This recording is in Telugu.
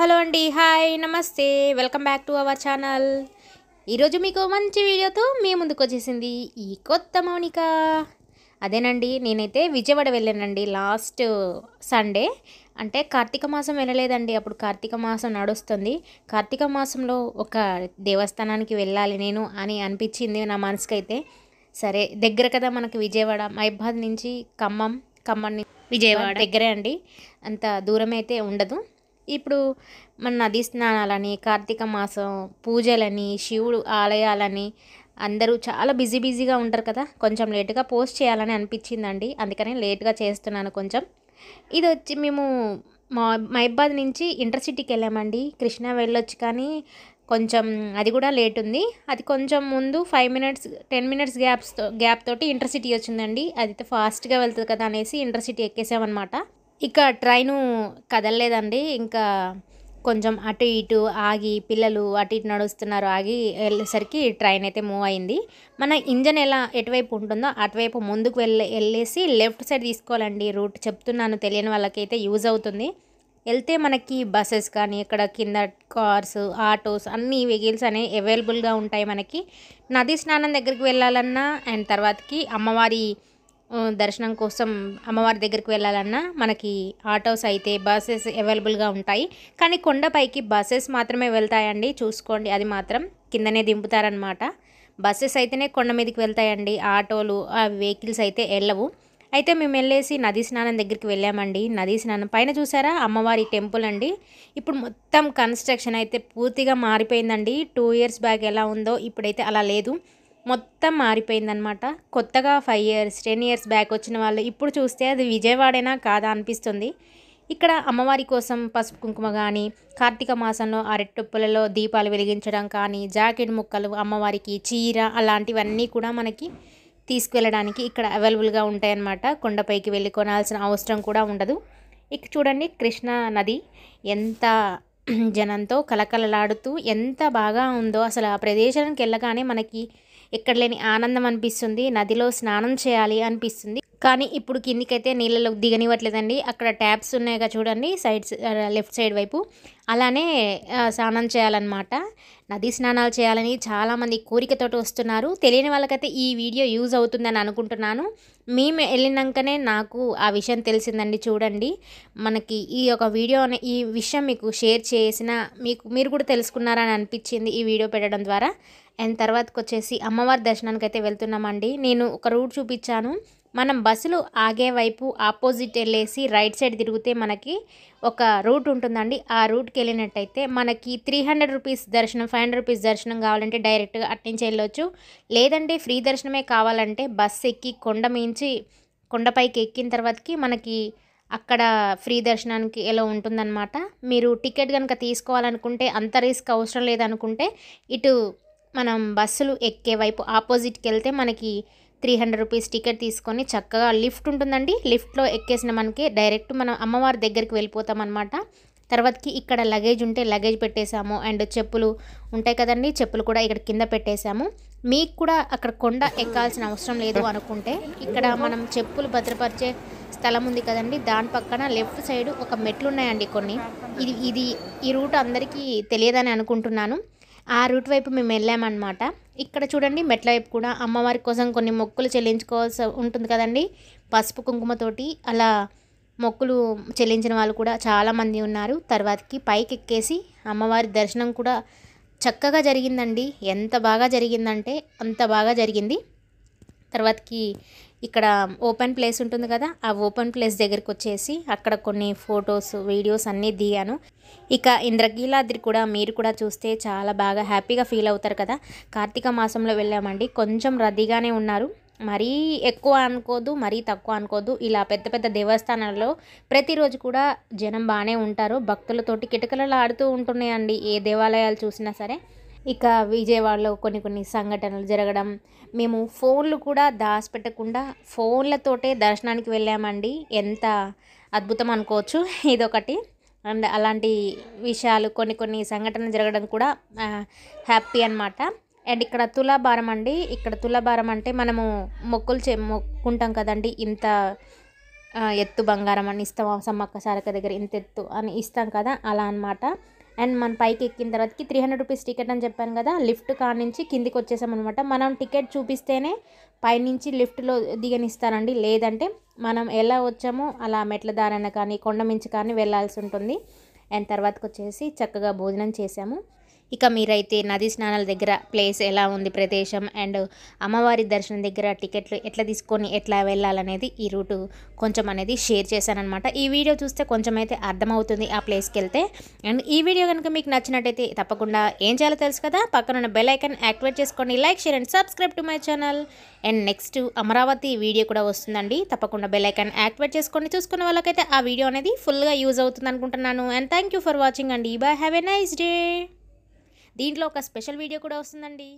హలో అండి హాయ్ నమస్తే welcome back to our channel ఈరోజు మీకు మంచి వీడియోతో మీ ముందుకు వచ్చేసింది ఈ కొత్త మౌనిక అదేనండి నేనైతే విజయవాడ వెళ్ళానండి లాస్ట్ సండే అంటే కార్తీక మాసం వెళ్ళలేదండి అప్పుడు కార్తీక మాసం నడుస్తుంది కార్తీక మాసంలో ఒక దేవస్థానానికి వెళ్ళాలి నేను అని అనిపించింది నా మనసుకైతే సరే దగ్గర కదా మనకి విజయవాడ మైబాద్ నుంచి ఖమ్మం ఖమ్మం విజయవాడ దగ్గరే అండి అంత దూరం అయితే ఉండదు ఇప్పుడు మన నదీ స్నానాలని కార్తీక మాసం పూజలని శివుడు ఆలయాలని అందరూ చాలా బిజీ బిజీగా ఉంటారు కదా కొంచెం లేటుగా పోస్ట్ చేయాలని అనిపించిందండి అందుకని లేట్గా చేస్తున్నాను కొంచెం ఇది వచ్చి మేము మా మహిబాద్ నుంచి ఇంటర్సిటీకి వెళ్ళామండి కృష్ణా వెళ్ళొచ్చు కానీ కొంచెం అది కూడా లేట్ ఉంది అది కొంచెం ముందు ఫైవ్ మినిట్స్ టెన్ మినిట్స్ గ్యాప్స్తో గ్యాప్ తోటి ఇంటర్సిటీ వచ్చిందండి అది ఫాస్ట్గా వెళ్తుంది కదా అనేసి ఇంటర్సిటీ ఎక్కేసామన్నమాట ఇక ట్రైను కదలలేదండి ఇంకా కొంచెం అటు ఇటు ఆగి పిల్లలు అటు ఇటు నడుస్తున్నారు ఆగి వెళ్ళేసరికి ట్రైన్ అయితే మూవ్ అయింది మన ఇంజన్ ఎలా ఎటువైపు ఉంటుందో అటువైపు ముందుకు వెళ్ళే వెళ్ళేసి లెఫ్ట్ సైడ్ తీసుకోవాలండి రూట్ చెప్తున్నాను తెలియని వాళ్ళకైతే యూజ్ అవుతుంది వెళ్తే మనకి బస్సెస్ కానీ ఇక్కడ కింద కార్స్ ఆటోస్ అన్ని వెహికల్స్ అనేవి అవైలబుల్గా ఉంటాయి మనకి నది స్నానం దగ్గరికి వెళ్ళాలన్నా అండ్ తర్వాతకి అమ్మవారి దర్శనం కోసం అమ్మవారి దగ్గరికి వెళ్ళాలన్నా మనకి ఆటోస్ అయితే బస్సెస్ అవైలబుల్గా ఉంటాయి కానీ కొండపైకి బస్సెస్ మాత్రమే వెళ్తాయండి చూసుకోండి అది మాత్రం కిందనే దింపుతారనమాట బస్సెస్ అయితేనే కొండ మీదకి వెళ్తాయండి ఆటోలు ఆ వెహికల్స్ అయితే వెళ్ళవు అయితే మేము వెళ్ళేసి నదీ స్నానం దగ్గరికి వెళ్ళామండి నదీ స్నానం పైన చూసారా అమ్మవారి టెంపుల్ అండి ఇప్పుడు మొత్తం కన్స్ట్రక్షన్ అయితే పూర్తిగా మారిపోయిందండి టూ ఇయర్స్ బ్యాక్ ఎలా ఉందో ఇప్పుడైతే అలా లేదు మొత్తం మారిపోయిందనమాట కొత్తగా five years ten years back వచ్చిన వాళ్ళు ఇప్పుడు చూస్తే అది విజయవాడేనా కాదా అనిపిస్తుంది ఇక్కడ అమ్మవారి కోసం పసుపు కుంకుమ కానీ కార్తీక మాసంలో అరటిప్పులలో దీపాలు వెలిగించడం కానీ జాకెట్ ముక్కలు అమ్మవారికి చీర అలాంటివన్నీ కూడా మనకి తీసుకువెళ్ళడానికి ఇక్కడ అవైలబుల్గా ఉంటాయన్నమాట కొండపైకి వెళ్ళి కొనాల్సిన అవసరం కూడా ఉండదు ఇక చూడండి కృష్ణా నది ఎంత జనంతో కలకలలాడుతూ ఎంత బాగా ఉందో అసలు ఆ ప్రదేశానికి వెళ్ళగానే మనకి ఎక్కడ లేని ఆనందం అనిపిస్తుంది నదిలో స్నానం చేయాలి అనిపిస్తుంది కానీ ఇప్పుడు కిందికైతే నీళ్ళలో దిగనివ్వట్లేదండి అక్కడ ట్యాప్స్ ఉన్నాయిగా చూడండి సైడ్స్ లెఫ్ట్ సైడ్ వైపు అలానే స్నానం చేయాలన్నమాట నదీ స్నానాలు చేయాలని చాలామంది కోరికతో వస్తున్నారు తెలియని వాళ్ళకైతే ఈ వీడియో యూజ్ అవుతుందని అనుకుంటున్నాను మేము వెళ్ళినాకనే నాకు ఆ విషయం తెలిసిందండి చూడండి మనకి ఈ యొక్క వీడియో ఈ విషయం మీకు షేర్ చేసిన మీకు మీరు కూడా తెలుసుకున్నారని అనిపించింది ఈ వీడియో పెట్టడం ద్వారా అండ్ తర్వాతకు వచ్చేసి అమ్మవారి దర్శనానికి అయితే వెళ్తున్నామండి నేను ఒక రూట్ చూపించాను మనం బస్సులు ఆగే వైపు ఆపోజిట్ వెళ్ళేసి రైట్ సైడ్ తిరిగితే మనకి ఒక రూట్ ఉంటుందండి ఆ రూట్కి వెళ్ళినట్టయితే మనకి త్రీ హండ్రెడ్ రూపీస్ దర్శనం ఫైవ్ హండ్రెడ్ రూపీస్ దర్శనం కావాలంటే డైరెక్ట్గా అట్నుంచి వెళ్ళొచ్చు లేదంటే ఫ్రీ దర్శనమే కావాలంటే బస్సు ఎక్కి కొండ మించి కొండపైకి ఎక్కిన తర్వాతకి మనకి అక్కడ ఫ్రీ దర్శనానికి ఎలా ఉంటుందన్నమాట మీరు టికెట్ కనుక తీసుకోవాలనుకుంటే అంత రిస్క్ అవసరం లేదనుకుంటే ఇటు మనం బస్సులు ఎక్కే వైపు ఆపోజిట్కి వెళ్తే మనకి త్రీ హండ్రెడ్ రూపీస్ టికెట్ తీసుకొని చక్కగా లిఫ్ట్ ఉంటుందండి లిఫ్ట్లో ఎక్కేసిన మనకి డైరెక్ట్ మనం అమ్మవారి దగ్గరికి వెళ్ళిపోతాం అనమాట తర్వాతకి ఇక్కడ లగేజ్ ఉంటే లగేజ్ పెట్టేశాము అండ్ చెప్పులు ఉంటాయి కదండి చెప్పులు కూడా ఇక్కడ కింద పెట్టేశాము మీకు కూడా అక్కడ కొండ ఎక్కాల్సిన అవసరం లేదు అనుకుంటే ఇక్కడ మనం చెప్పులు భద్రపరిచే స్థలం ఉంది కదండి దాని పక్కన లెఫ్ట్ సైడ్ ఒక మెట్లు ఉన్నాయండి కొన్ని ఇది ఇది ఈ రూట్ అందరికీ తెలియదని అనుకుంటున్నాను ఆ రూట్ వైపు మేము వెళ్ళామన్నమాట ఇక్కడ చూడండి మెట్ల వైపు కూడా అమ్మవారి కోసం కొన్ని మొక్కులు చెల్లించుకోవాల్సి ఉంటుంది కదండి పసుపు కుంకుమతోటి అలా మొక్కులు చెల్లించిన వాళ్ళు కూడా చాలామంది ఉన్నారు తర్వాతకి పైకి ఎక్కేసి అమ్మవారి దర్శనం కూడా చక్కగా జరిగిందండి ఎంత బాగా జరిగిందంటే అంత బాగా జరిగింది తర్వాతకి ఇక్కడ ఓపెన్ ప్లేస్ ఉంటుంది కదా ఆ ఓపెన్ ప్లేస్ దగ్గరికి వచ్చేసి అక్కడ కొన్ని ఫొటోస్ వీడియోస్ అన్నీ దిగాను ఇక ఇంద్రకీలాద్రి కూడా మీరు కూడా చూస్తే చాలా బాగా హ్యాపీగా ఫీల్ అవుతారు కదా కార్తీక మాసంలో వెళ్ళామండి కొంచెం రద్దీగానే ఉన్నారు మరీ ఎక్కువ అనుకోదు మరీ తక్కువ అనుకోదు ఇలా పెద్ద పెద్ద దేవస్థానాల్లో ప్రతిరోజు కూడా జనం బాగానే ఉంటారు భక్తులతోటి కిటకలలో ఆడుతూ ఉంటున్నాయండి ఏ దేవాలయాలు చూసినా సరే ఇక విజయవాడలో కొన్ని కొన్ని సంఘటనలు జరగడం మేము ఫోన్లు కూడా దాచిపెట్టకుండా ఫోన్లతోటే దర్శనానికి వెళ్ళామండి ఎంత అద్భుతం అనుకోవచ్చు ఇదొకటి అండ్ అలాంటి విషయాలు కొన్ని కొన్ని సంఘటనలు జరగడం కూడా హ్యాపీ అనమాట అండ్ ఇక్కడ తులాభారం అండి ఇక్కడ తులాభారం అంటే మనము మొక్కులు చే మొక్కుంటాం కదండి ఇంత ఎత్తు బంగారం అని ఇస్తాం సమ్మక్క సారక దగ్గర ఇంత ఎత్తు అని ఇస్తాం కదా అలా అనమాట అండ్ మన పైకి ఎక్కిన తర్వాతకి త్రీ హండ్రెడ్ రూపీస్ టికెట్ అని చెప్పాను కదా లిఫ్ట్ నుంచి కిందికి వచ్చేసామన్నమాట మనం టికెట్ చూపిస్తేనే పైనుంచి లిఫ్ట్లో దిగనిస్తారండి లేదంటే మనం ఎలా వచ్చామో అలా మెట్ల దారాన కానీ కొండ మించి కానీ వెళ్ళాల్సి ఉంటుంది అండ్ తర్వాతకి వచ్చేసి చక్కగా భోజనం చేసాము ఇక మీరైతే నది స్నానాల దగ్గర ప్లేస్ ఎలా ఉంది ప్రదేశం అండ్ అమ్మవారి దర్శనం దగ్గర టికెట్లు ఎట్లా తీసుకొని ఎట్లా వెళ్ళాలనేది ఈ రూటు కొంచెం అనేది షేర్ చేశానమాట ఈ వీడియో చూస్తే కొంచెం అయితే అర్థమవుతుంది ఆ ప్లేస్కి వెళ్తే అండ్ ఈ వీడియో కనుక మీకు నచ్చినట్టయితే తప్పకుండా ఏం చేయాలో తెలుసు కదా పక్కనున్న ఉన్న ఐకన్ యాక్టివేట్ చేసుకోండి like share and subscribe to my channel and next Amaravati video కూడా వస్తుందండి తప్పకుండా బెల్ యాక్టివేట్ చేసుకోండి చూసుకున్న వాళ్ళకైతే ఆ వీడియో అనేది ఫుల్గా యూజ్ అవుతుంది అనుకుంటున్నాను అండ్ థ్యాంక్ ఫర్ వాచింగ్ అండి bye have a nice day దీంట్లో ఒక స్పెషల్ వీడియో కూడా వస్తుందండి